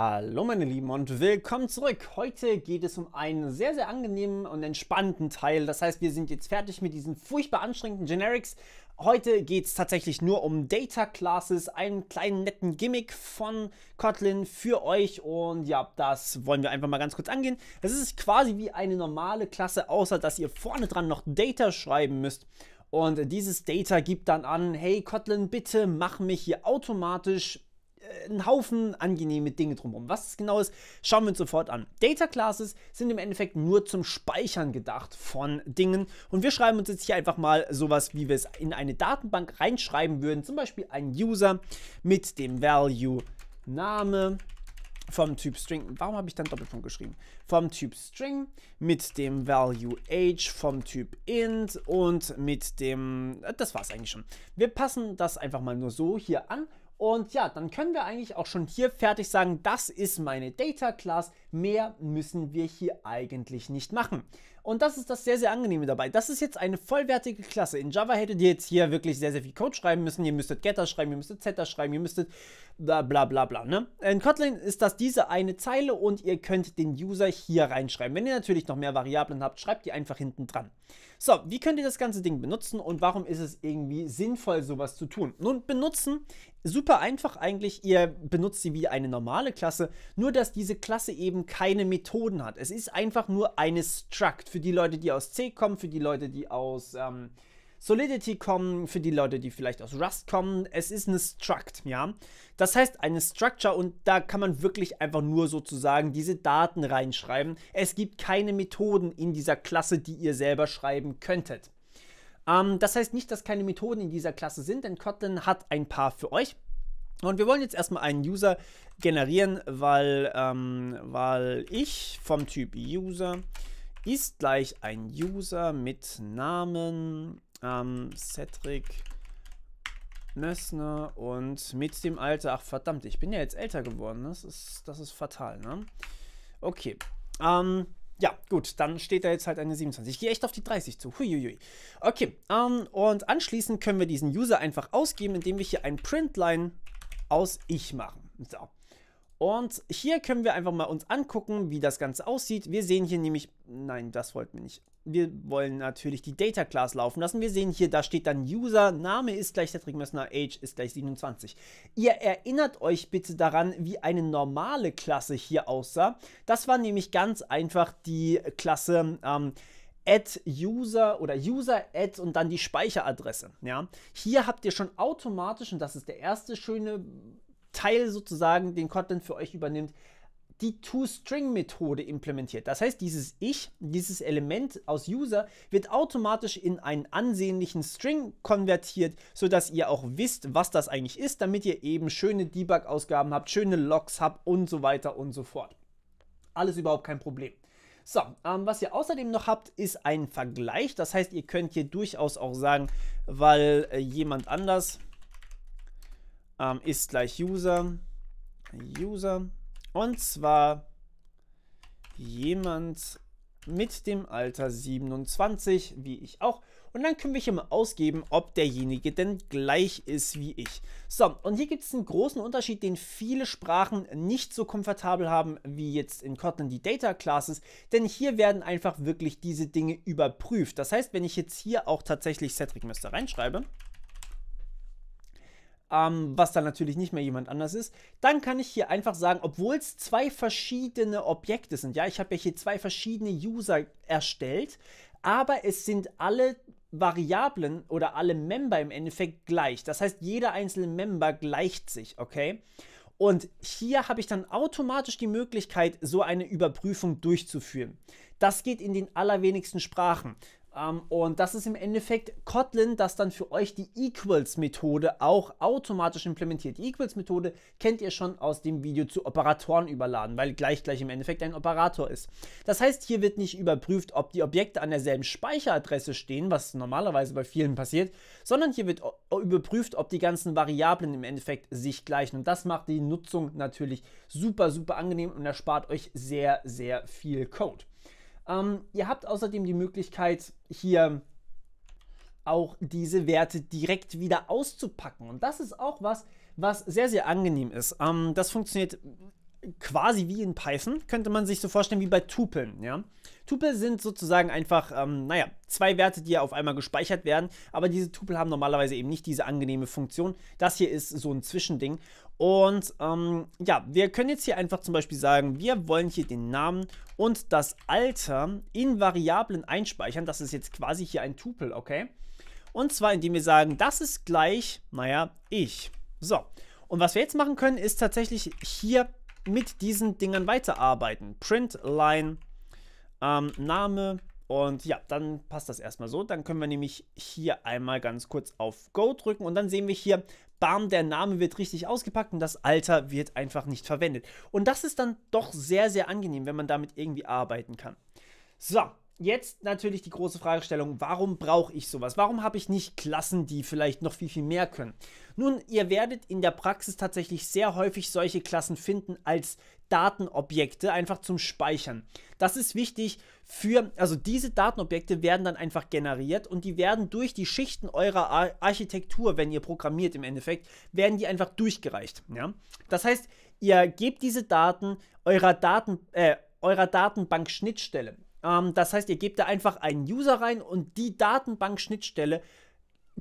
Hallo meine Lieben und willkommen zurück. Heute geht es um einen sehr, sehr angenehmen und entspannten Teil. Das heißt, wir sind jetzt fertig mit diesen furchtbar anstrengenden Generics. Heute geht es tatsächlich nur um Data Classes, einen kleinen netten Gimmick von Kotlin für euch. Und ja, das wollen wir einfach mal ganz kurz angehen. Das ist quasi wie eine normale Klasse, außer dass ihr vorne dran noch Data schreiben müsst. Und dieses Data gibt dann an, hey Kotlin, bitte mach mich hier automatisch einen Haufen angenehme Dinge drumherum. Was es genau ist, schauen wir uns sofort an. Data Classes sind im Endeffekt nur zum Speichern gedacht von Dingen und wir schreiben uns jetzt hier einfach mal sowas, wie wir es in eine Datenbank reinschreiben würden, zum Beispiel einen User mit dem Value Name vom Typ String. Warum habe ich dann Doppelpunkt geschrieben? Vom Typ String mit dem Value Age vom Typ Int und mit dem. Das war es eigentlich schon. Wir passen das einfach mal nur so hier an und ja, dann können wir eigentlich auch schon hier fertig sagen, das ist meine Data Class. Mehr müssen wir hier eigentlich nicht machen. Und das ist das sehr, sehr angenehme dabei. Das ist jetzt eine vollwertige Klasse. In Java hättet ihr jetzt hier wirklich sehr, sehr viel Code schreiben müssen. Ihr müsstet Getter schreiben, ihr müsstet Setter schreiben, ihr müsstet bla bla bla bla. Ne? In Kotlin ist das diese eine Zeile und ihr könnt den User hier reinschreiben. Wenn ihr natürlich noch mehr Variablen habt, schreibt die einfach hinten dran. So, wie könnt ihr das ganze Ding benutzen und warum ist es irgendwie sinnvoll, sowas zu tun? Nun, benutzen, super einfach eigentlich. Ihr benutzt sie wie eine normale Klasse, nur dass diese Klasse eben keine Methoden hat. Es ist einfach nur eine Struct. Für für die Leute, die aus C kommen, für die Leute, die aus ähm, Solidity kommen, für die Leute, die vielleicht aus Rust kommen. Es ist eine Struct, ja. Das heißt eine Structure und da kann man wirklich einfach nur sozusagen diese Daten reinschreiben. Es gibt keine Methoden in dieser Klasse, die ihr selber schreiben könntet. Ähm, das heißt nicht, dass keine Methoden in dieser Klasse sind, denn Kotlin hat ein paar für euch. Und wir wollen jetzt erstmal einen User generieren, weil, ähm, weil ich vom Typ User ist gleich ein User mit Namen ähm, Cedric Mössner und mit dem Alter, ach verdammt, ich bin ja jetzt älter geworden, das ist, das ist fatal, ne? Okay, ähm, ja, gut, dann steht da jetzt halt eine 27. Ich gehe echt auf die 30 zu. Huiuiui. Okay, ähm, und anschließend können wir diesen User einfach ausgeben, indem wir hier ein Printline aus ich machen. So. Und hier können wir einfach mal uns angucken, wie das Ganze aussieht. Wir sehen hier nämlich, nein, das wollten wir nicht. Wir wollen natürlich die Data Class laufen lassen. Wir sehen hier, da steht dann User, Name ist gleich Cedric Messner, Age ist gleich 27. Ihr erinnert euch bitte daran, wie eine normale Klasse hier aussah. Das war nämlich ganz einfach die Klasse, ähm, Add User oder User Add und dann die Speicheradresse. Ja? Hier habt ihr schon automatisch, und das ist der erste schöne Teil sozusagen den Content für euch übernimmt, die To-String-Methode implementiert. Das heißt, dieses Ich, dieses Element aus User, wird automatisch in einen ansehnlichen String konvertiert, sodass ihr auch wisst, was das eigentlich ist, damit ihr eben schöne Debug-Ausgaben habt, schöne Logs habt und so weiter und so fort. Alles überhaupt kein Problem. So, ähm, was ihr außerdem noch habt, ist ein Vergleich. Das heißt, ihr könnt hier durchaus auch sagen, weil äh, jemand anders ähm, ist gleich User. User. Und zwar jemand mit dem Alter 27, wie ich auch. Und dann können wir hier mal ausgeben, ob derjenige denn gleich ist wie ich. So, und hier gibt es einen großen Unterschied, den viele Sprachen nicht so komfortabel haben wie jetzt in Kotlin die Data Classes, denn hier werden einfach wirklich diese Dinge überprüft. Das heißt, wenn ich jetzt hier auch tatsächlich Cedric Müster reinschreibe, ähm, was dann natürlich nicht mehr jemand anders ist, dann kann ich hier einfach sagen, obwohl es zwei verschiedene Objekte sind, ja, ich habe ja hier zwei verschiedene User erstellt, aber es sind alle Variablen oder alle Member im Endeffekt gleich. Das heißt, jeder einzelne Member gleicht sich, okay? Und hier habe ich dann automatisch die Möglichkeit, so eine Überprüfung durchzuführen. Das geht in den allerwenigsten Sprachen. Um, ähm, und das ist im Endeffekt Kotlin, das dann für euch die Equals-Methode auch automatisch implementiert. Die Equals-Methode kennt ihr schon aus dem Video zu Operatoren überladen, weil gleich gleich im Endeffekt ein Operator ist. Das heißt, hier wird nicht überprüft, ob die Objekte an derselben Speicheradresse stehen, was normalerweise bei vielen passiert, sondern hier wird überprüft, ob die ganzen Variablen im Endeffekt sich gleichen. Und das macht die Nutzung natürlich super, super angenehm und erspart euch sehr, sehr viel Code. Ähm, ihr habt außerdem die Möglichkeit, hier auch diese Werte direkt wieder auszupacken. Und das ist auch was, was sehr, sehr angenehm ist. Ähm, das funktioniert quasi wie in Python, könnte man sich so vorstellen wie bei Tupeln. Ja? Tupel sind sozusagen einfach, ähm, naja, zwei Werte, die ja auf einmal gespeichert werden, aber diese Tupel haben normalerweise eben nicht diese angenehme Funktion. Das hier ist so ein Zwischending und ähm, ja, wir können jetzt hier einfach zum Beispiel sagen, wir wollen hier den Namen und das Alter in Variablen einspeichern. Das ist jetzt quasi hier ein Tupel, okay? Und zwar, indem wir sagen, das ist gleich, naja, ich. So. Und was wir jetzt machen können, ist tatsächlich hier mit diesen Dingern weiterarbeiten. Print, Line, ähm, Name und ja, dann passt das erstmal so. Dann können wir nämlich hier einmal ganz kurz auf Go drücken und dann sehen wir hier, bam, der Name wird richtig ausgepackt und das Alter wird einfach nicht verwendet. Und das ist dann doch sehr, sehr angenehm, wenn man damit irgendwie arbeiten kann. So, jetzt natürlich die große Fragestellung, warum brauche ich sowas? Warum habe ich nicht Klassen, die vielleicht noch viel, viel mehr können? Nun, ihr werdet in der Praxis tatsächlich sehr häufig solche Klassen finden als Datenobjekte, einfach zum Speichern. Das ist wichtig für, also diese Datenobjekte werden dann einfach generiert und die werden durch die Schichten eurer Ar Architektur, wenn ihr programmiert im Endeffekt, werden die einfach durchgereicht. Ja? Das heißt, ihr gebt diese Daten eurer, Daten, äh, eurer Datenbank Schnittstelle ähm, das heißt, ihr gebt da einfach einen User rein und die Datenbank-Schnittstelle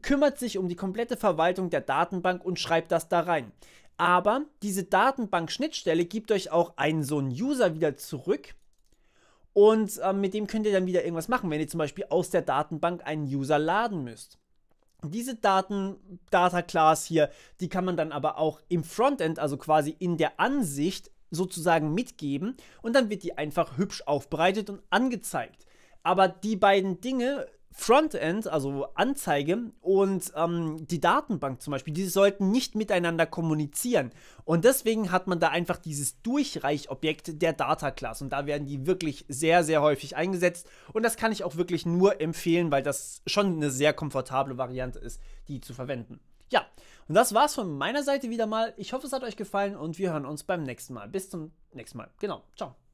kümmert sich um die komplette Verwaltung der Datenbank und schreibt das da rein. Aber diese Datenbank-Schnittstelle gibt euch auch einen so einen User wieder zurück. Und äh, mit dem könnt ihr dann wieder irgendwas machen, wenn ihr zum Beispiel aus der Datenbank einen User laden müsst. Diese Daten, Data Class hier, die kann man dann aber auch im Frontend, also quasi in der Ansicht sozusagen mitgeben und dann wird die einfach hübsch aufbereitet und angezeigt. Aber die beiden Dinge, Frontend, also Anzeige und ähm, die Datenbank zum Beispiel, die sollten nicht miteinander kommunizieren. Und deswegen hat man da einfach dieses Durchreichobjekt der Data Class. Und da werden die wirklich sehr, sehr häufig eingesetzt. Und das kann ich auch wirklich nur empfehlen, weil das schon eine sehr komfortable Variante ist, die zu verwenden. Ja, und das war's von meiner Seite wieder mal. Ich hoffe, es hat euch gefallen und wir hören uns beim nächsten Mal. Bis zum nächsten Mal. Genau, ciao.